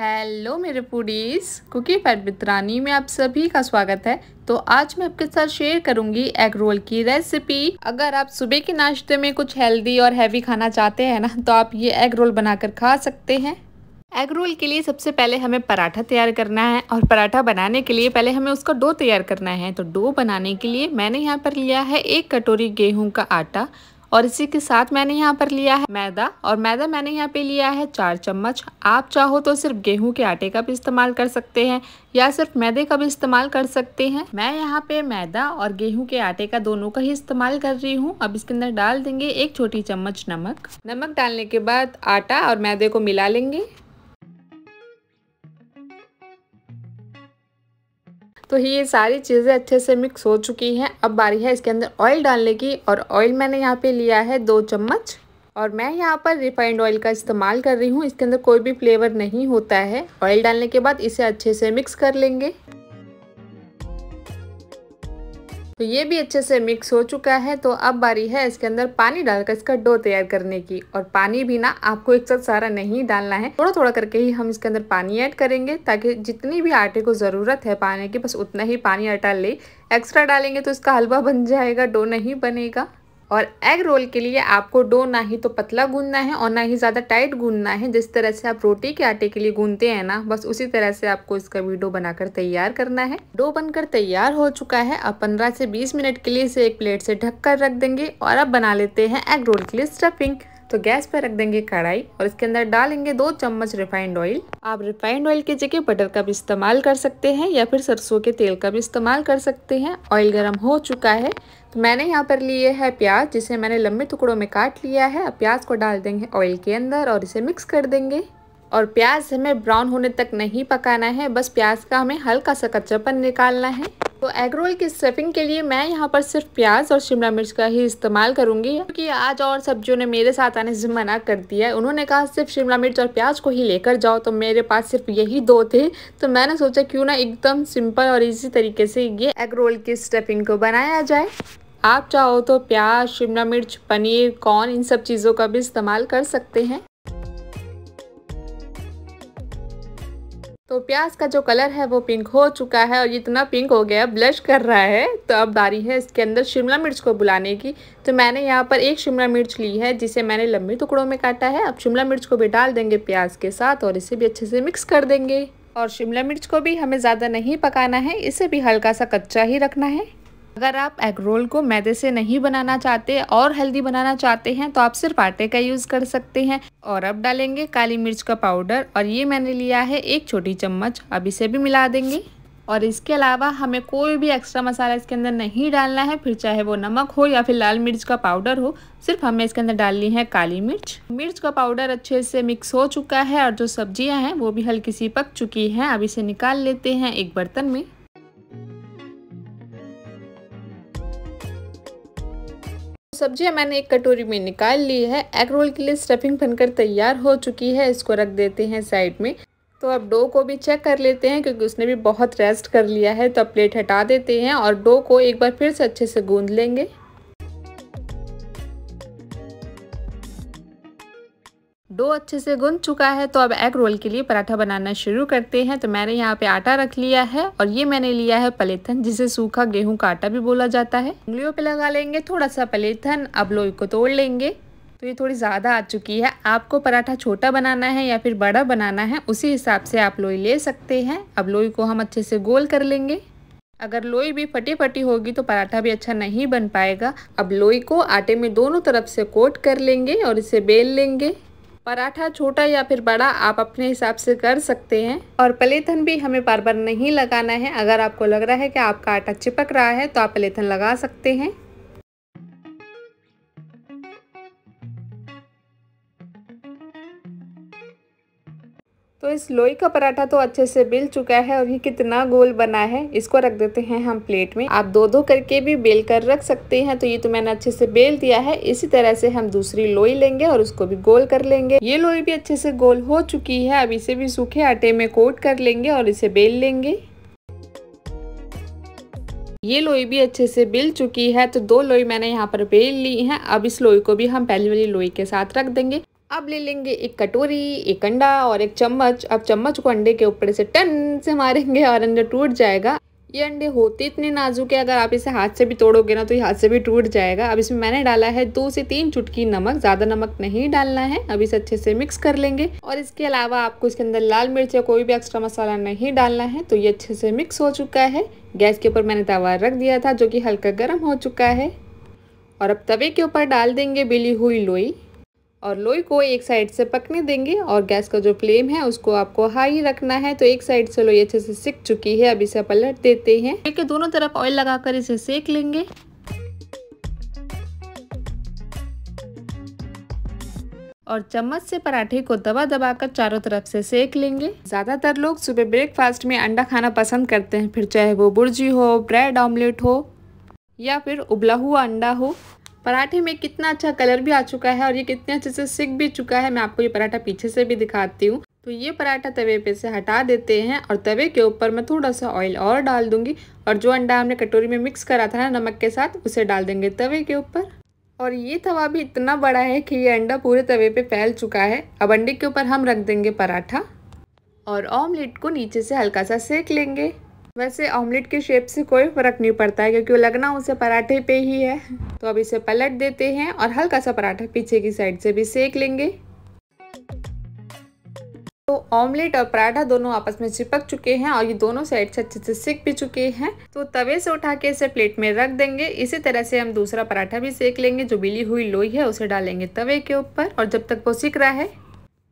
hello मेरे पुडीज cookie fat बितरानी में आप सभी का स्वागत है तो आज मैं आपके साथ शेयर करूंगी एग रोल की रेसिपी अगर आप सुबह के नाश्ते में कुछ हेल्दी और हैवी खाना चाहते हैं ना तो आप ये एग रोल बनाकर खा सकते हैं एग रोल के लिए सबसे पहले हमें पराठा तैयार करना है और पराठा बनाने के लिए पहले हमें उसका डो तैयार करना है तो डो बनाने के लिए मैंने यहाँ पर लिया है एक कटोरी गेहूँ का आटा और इसी के साथ मैंने यहाँ पर लिया है मैदा और मैदा मैंने यहाँ पे लिया है चार चम्मच आप चाहो तो सिर्फ गेहूं के आटे का भी इस्तेमाल कर सकते हैं या सिर्फ मैदे का भी इस्तेमाल कर सकते हैं मैं यहाँ पे मैदा और गेहूं के आटे का दोनों का ही इस्तेमाल कर रही हूँ अब इसके अंदर डाल देंगे एक छोटी चम्मच नमक नमक डालने के बाद आटा और मैदे को मिला लेंगे तो ये सारी चीज़ें अच्छे से मिक्स हो चुकी हैं अब बारी है इसके अंदर ऑयल डालने की और ऑयल मैंने यहाँ पे लिया है दो चम्मच और मैं यहाँ पर रिफाइंड ऑयल का इस्तेमाल कर रही हूँ इसके अंदर कोई भी फ्लेवर नहीं होता है ऑयल डालने के बाद इसे अच्छे से मिक्स कर लेंगे तो ये भी अच्छे से मिक्स हो चुका है तो अब बारी है इसके अंदर पानी डालकर इसका डो तैयार करने की और पानी भी ना आपको एक साथ सारा नहीं डालना है थोड़ा थोड़ा करके ही हम इसके अंदर पानी ऐड करेंगे ताकि जितनी भी आटे को ज़रूरत है पानी की बस उतना ही पानी आटा ले एक्स्ट्रा डालेंगे तो इसका हलवा बन जाएगा डो नहीं बनेगा और एग रोल के लिए आपको डो ना ही तो पतला गूंदना है और ना ही ज़्यादा टाइट गूंदना है जिस तरह से आप रोटी के आटे के लिए गूंदते हैं ना बस उसी तरह से आपको इसका भी डो बनाकर तैयार करना है डो बनकर तैयार हो चुका है अब पंद्रह से बीस मिनट के लिए इसे एक प्लेट से ढककर रख देंगे और अब बना लेते हैं एग रोल के लिए स्टफिंग तो गैस पर रख देंगे कढ़ाई और इसके अंदर डालेंगे दो चम्मच रिफाइंड ऑयल आप रिफाइंड ऑयल की जगह बटर का भी इस्तेमाल कर सकते हैं या फिर सरसों के तेल का भी इस्तेमाल कर सकते हैं ऑयल गर्म हो चुका है तो मैंने यहाँ पर लिए है प्याज जिसे मैंने लंबे टुकड़ों में काट लिया है अब प्याज को डाल देंगे ऑयल के अंदर और इसे मिक्स कर देंगे और प्याज हमें ब्राउन होने तक नहीं पकाना है बस प्याज का हमें हल्का सा कच्चापन निकालना है तो एग रोल की स्टफिंग के लिए मैं यहाँ पर सिर्फ प्याज और शिमला मिर्च का ही इस्तेमाल करूँगी क्योंकि आज और सब्जियों ने मेरे साथ आने से मना कर दिया है उन्होंने कहा सिर्फ शिमला मिर्च और प्याज को ही लेकर जाओ तो मेरे पास सिर्फ यही दो थे तो मैंने सोचा क्यों ना एकदम सिंपल और इजी तरीके से ये एग रोल की स्टफिंग को बनाया जाए आप चाहो तो प्याज शिमला मिर्च पनीर कॉर्न इन सब चीज़ों का भी इस्तेमाल कर सकते हैं तो प्याज का जो कलर है वो पिंक हो चुका है और इतना पिंक हो गया ब्लश कर रहा है तो अब बारी है इसके अंदर शिमला मिर्च को बुलाने की तो मैंने यहाँ पर एक शिमला मिर्च ली है जिसे मैंने लंबे टुकड़ों में काटा है अब शिमला मिर्च को भी डाल देंगे प्याज के साथ और इसे भी अच्छे से मिक्स कर देंगे और शिमला मिर्च को भी हमें ज़्यादा नहीं पकाना है इसे भी हल्का सा कच्चा ही रखना है अगर आप एग रोल को मैदे से नहीं बनाना चाहते और हेल्दी बनाना चाहते हैं तो आप सिर्फ आटे का यूज़ कर सकते हैं और अब डालेंगे काली मिर्च का पाउडर और ये मैंने लिया है एक छोटी चम्मच अब इसे भी मिला देंगे और इसके अलावा हमें कोई भी एक्स्ट्रा मसाला इसके अंदर नहीं डालना है फिर चाहे वो नमक हो या फिर लाल मिर्च का पाउडर हो सिर्फ हमें इसके अंदर डालनी है काली मिर्च मिर्च का पाउडर अच्छे से मिक्स हो चुका है और जो सब्जियां हैं वो भी हल्की सी पक चुकी हैं अब इसे निकाल लेते हैं एक बर्तन में सब्जियां मैंने एक कटोरी में निकाल ली है एग रोल के लिए स्टफिंग बनकर तैयार हो चुकी है इसको रख देते हैं साइड में तो अब डो को भी चेक कर लेते हैं क्योंकि उसने भी बहुत रेस्ट कर लिया है तो अब प्लेट हटा देते हैं और डो को एक बार फिर से अच्छे से गूंद लेंगे डो अच्छे से गुन चुका है तो अब एग रोल के लिए पराठा बनाना शुरू करते हैं तो मैंने यहाँ पे आटा रख लिया है और ये मैंने लिया है पलेथन जिसे सूखा गेहूं का आटा भी बोला जाता है उंगलियों पे लगा लेंगे थोड़ा सा पलेथन अब लोई को तोड़ लेंगे तो ये थोड़ी ज़्यादा आ चुकी है आपको पराठा छोटा बनाना है या फिर बड़ा बनाना है उसी हिसाब से आप लोई ले सकते हैं अब लोई को हम अच्छे से गोल कर लेंगे अगर लोई भी फटी फटी होगी तो पराठा भी अच्छा नहीं बन पाएगा अब लोई को आटे में दोनों तरफ से कोट कर लेंगे और इसे बेल लेंगे पराठा छोटा या फिर बड़ा आप अपने हिसाब से कर सकते हैं और पलेथन भी हमें बार बार नहीं लगाना है अगर आपको लग रहा है कि आपका आटा चिपक रहा है तो आप पलेथन लगा सकते हैं तो इस लोई का पराठा तो अच्छे से बेल चुका है और ये कितना गोल बना है इसको रख देते हैं हम प्लेट में आप दो दो करके भी बेल कर रख सकते हैं तो ये तो मैंने अच्छे से बेल दिया है इसी तरह से हम दूसरी लोई लेंगे और उसको भी गोल कर लेंगे ये लोई भी अच्छे से गोल हो चुकी है अब इसे भी सूखे आटे में कोट कर लेंगे और इसे बेल लेंगे ये लोई भी अच्छे से बिल चुकी है तो दो लोई मैंने यहाँ पर बेल ली है अब इस लोई को भी हम पहली वाली लोई के साथ रख देंगे अब ले लेंगे एक कटोरी एक अंडा और एक चम्मच अब चम्मच को अंडे के ऊपर से टन से मारेंगे और अंडा टूट जाएगा ये अंडे होते इतने नाजुक है अगर आप इसे हाथ से भी तोड़ोगे ना तो ये हाथ से भी टूट जाएगा अब इसमें मैंने डाला है दो से तीन चुटकी नमक ज़्यादा नमक नहीं डालना है अब इसे अच्छे से मिक्स कर लेंगे और इसके अलावा आपको इसके अंदर लाल मिर्च या कोई भी एक्स्ट्रा मसाला नहीं डालना है तो ये अच्छे से मिक्स हो चुका है गैस के ऊपर मैंने तवा रख दिया था जो कि हल्का गर्म हो चुका है और अब तवे के ऊपर डाल देंगे बिली हुई लोई और लोई को एक साइड से पकने देंगे और गैस का जो फ्लेम है उसको आपको हाई रखना है तो एक साइड से लोई अच्छे से सिक चुकी है अब इसे पलट देते हैं क्योंकि दोनों तरफ ऑयल लगाकर इसे सेक लेंगे और चम्मच से पराठे को दबा दबा कर चारों तरफ से सेक लेंगे ज़्यादातर लोग सुबह ब्रेकफास्ट में अंडा खाना पसंद करते हैं फिर चाहे वो बुर्जी हो ब्रेड ऑमलेट हो या फिर उबला हुआ अंडा हो पराठे में कितना अच्छा कलर भी आ चुका है और ये कितने अच्छे से सिक भी चुका है मैं आपको ये पराठा पीछे से भी दिखाती हूँ तो ये पराठा तवे पे से हटा देते हैं और तवे के ऊपर मैं थोड़ा सा ऑयल और डाल दूंगी और जो अंडा हमने कटोरी में मिक्स करा था ना नमक के साथ उसे डाल देंगे तवे के ऊपर और ये तवा भी इतना बड़ा है कि ये अंडा पूरे तवे पे फैल चुका है अब अंडे के ऊपर हम रख देंगे पराठा और ऑमलेट को नीचे से हल्का सा सेक लेंगे वैसे ऑमलेट के शेप से कोई फ़र्क नहीं पड़ता है क्योंकि वो लगना उसे पराठे पे ही है तो अब इसे पलट देते हैं और हल्का सा पराठा पीछे की साइड से भी सेक लेंगे तो ऑमलेट और पराठा दोनों आपस में चिपक चुके हैं और ये दोनों साइड से अच्छे से सेक भी चुके हैं तो तवे से उठा के इसे प्लेट में रख देंगे इसी तरह से हम दूसरा पराठा भी सेक लेंगे जो बिली हुई लोई है उसे डालेंगे तवे के ऊपर और जब तक वो सिक रहा है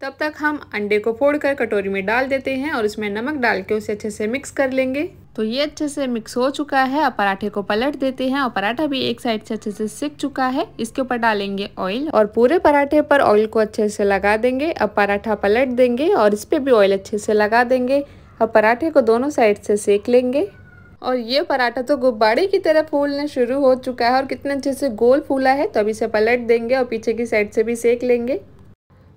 तब तक हम अंडे को फोड़कर कटोरी में डाल देते हैं और उसमें नमक डाल के उसे अच्छे से मिक्स कर लेंगे तो ये अच्छे से मिक्स हो चुका है और पराठे को पलट देते हैं और पराठा भी एक साइड से अच्छे से सिक चुका है इसके ऊपर डालेंगे ऑयल और पूरे पराठे पर ऑयल को अच्छे से लगा देंगे अब पराठा पलट देंगे और इस पर भी ऑयल अच्छे से लगा देंगे और पराठे को दोनों साइड से सेक लेंगे और ये पराठा तो गुब्बारे की तरह फूलना शुरू हो चुका है और कितने अच्छे से गोल फूला है तो अभी इसे पलट देंगे और पीछे की साइड से भी सेक लेंगे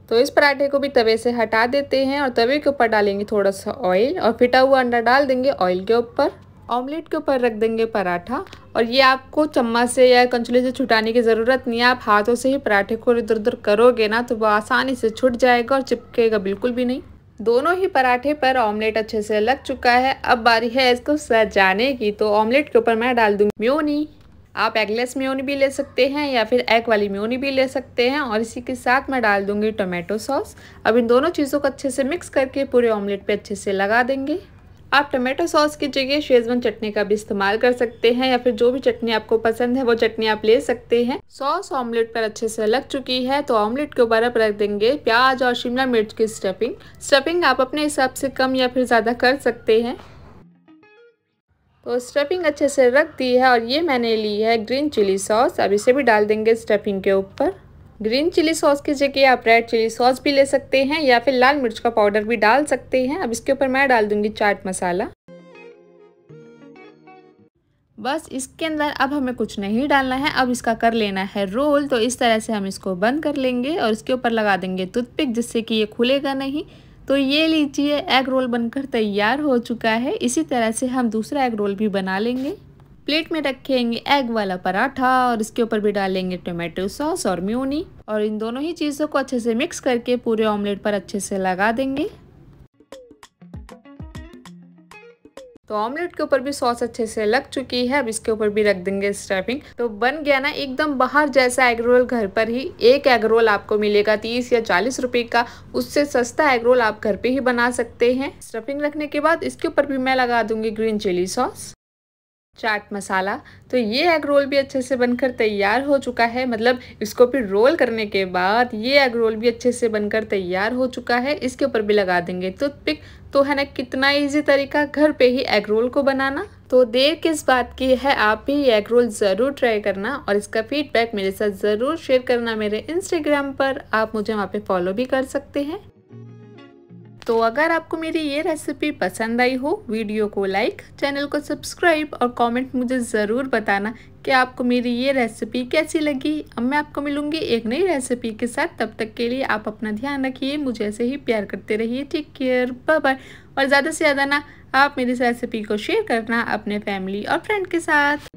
तो इस पराठे को भी तवे से हटा देते हैं और तवे के ऊपर डालेंगे थोड़ा सा ऑयल और फिटा हुआ अंडा डाल देंगे ऑयल के ऊपर ऑमलेट के ऊपर रख देंगे पराठा और ये आपको चम्मच से या कंचले से छुटाने की ज़रूरत नहीं है आप हाथों से ही पराठे को इधर उधर करोगे ना तो वो आसानी से छुट जाएगा और चिपकेगा बिल्कुल भी नहीं दोनों ही पराठे पर ऑमलेट अच्छे से लग चुका है अब बारी है इसको सजाने की तो ऑमलेट के ऊपर मैं डाल दूँगी म्योनी आप एगलेस म्योनी भी ले सकते हैं या फिर एग वाली म्योनी भी ले सकते हैं और इसी के साथ मैं डाल दूंगी टोमेटो सॉस अब इन दोनों चीज़ों को अच्छे से मिक्स करके पूरे ऑमलेट पे अच्छे से लगा देंगे आप टोमेटो सॉस की जगह शेजवन चटनी का भी इस्तेमाल कर सकते हैं या फिर जो भी चटनी आपको पसंद है वो चटनी आप ले सकते हैं सॉस ऑमलेट पर अच्छे से लग चुकी है तो ऑमलेट के ऊपर आप रख देंगे प्याज और शिमला मिर्च की स्टफिंग स्टफिंग आप अपने हिसाब से कम या फिर ज़्यादा कर सकते हैं तो स्टफिंग अच्छे से रख दी है और ये मैंने ली है ग्रीन चिली सॉस अब इसे भी डाल देंगे स्टफिंग के ऊपर ग्रीन चिली सॉस की जगह आप रेड चिली सॉस भी ले सकते हैं या फिर लाल मिर्च का पाउडर भी डाल सकते हैं अब इसके ऊपर मैं डाल दूंगी चाट मसाला बस इसके अंदर अब हमें कुछ नहीं डालना है अब इसका कर लेना है रोल तो इस तरह से हम इसको बंद कर लेंगे और इसके ऊपर लगा देंगे टूथपिक जिससे कि ये खुलेगा नहीं तो ये लीजिए एग रोल बनकर तैयार हो चुका है इसी तरह से हम दूसरा एग रोल भी बना लेंगे प्लेट में रखेंगे एग वाला पराठा और इसके ऊपर भी डालेंगे टोमेटो सॉस और म्यूनी और इन दोनों ही चीज़ों को अच्छे से मिक्स करके पूरे ऑमलेट पर अच्छे से लगा देंगे तो ऑमलेट के ऊपर भी सॉस अच्छे से लग चुकी है अब इसके ऊपर भी रख देंगे स्टफिंग तो बन गया ना एकदम बाहर जैसा एग रोल घर पर ही एक एग रोल आपको मिलेगा तीस या चालीस रुपए का उससे सस्ता एग रोल आप घर पे ही बना सकते हैं स्टफिंग रखने के बाद इसके ऊपर भी मैं लगा दूंगी green chilli sauce chaat masala तो ये एग रोल भी अच्छे से बनकर तैयार हो चुका है मतलब इसको फिर रोल करने के बाद ये एग रोल भी अच्छे से बनकर तैयार हो चुका है इसके ऊपर भी लगा देंगे टूथपिक तो है ना कितना इजी तरीका घर पे ही एग रोल को बनाना तो देर किस बात की है आप भी एग रोल ज़रूर ट्राई करना और इसका फीडबैक मेरे साथ ज़रूर शेयर करना मेरे इंस्टाग्राम पर आप मुझे वहाँ पे फॉलो भी कर सकते हैं तो अगर आपको मेरी ये रेसिपी पसंद आई हो वीडियो को लाइक चैनल को सब्सक्राइब और कमेंट मुझे ज़रूर बताना कि आपको मेरी ये रेसिपी कैसी लगी अब मैं आपको मिलूँगी एक नई रेसिपी के साथ तब तक के लिए आप अपना ध्यान रखिए मुझे ऐसे ही प्यार करते रहिए टेक केयर बाय बाय और ज़्यादा से ज़्यादा ना आप मेरी इस रेसिपी को शेयर करना अपने फैमिली और फ्रेंड के साथ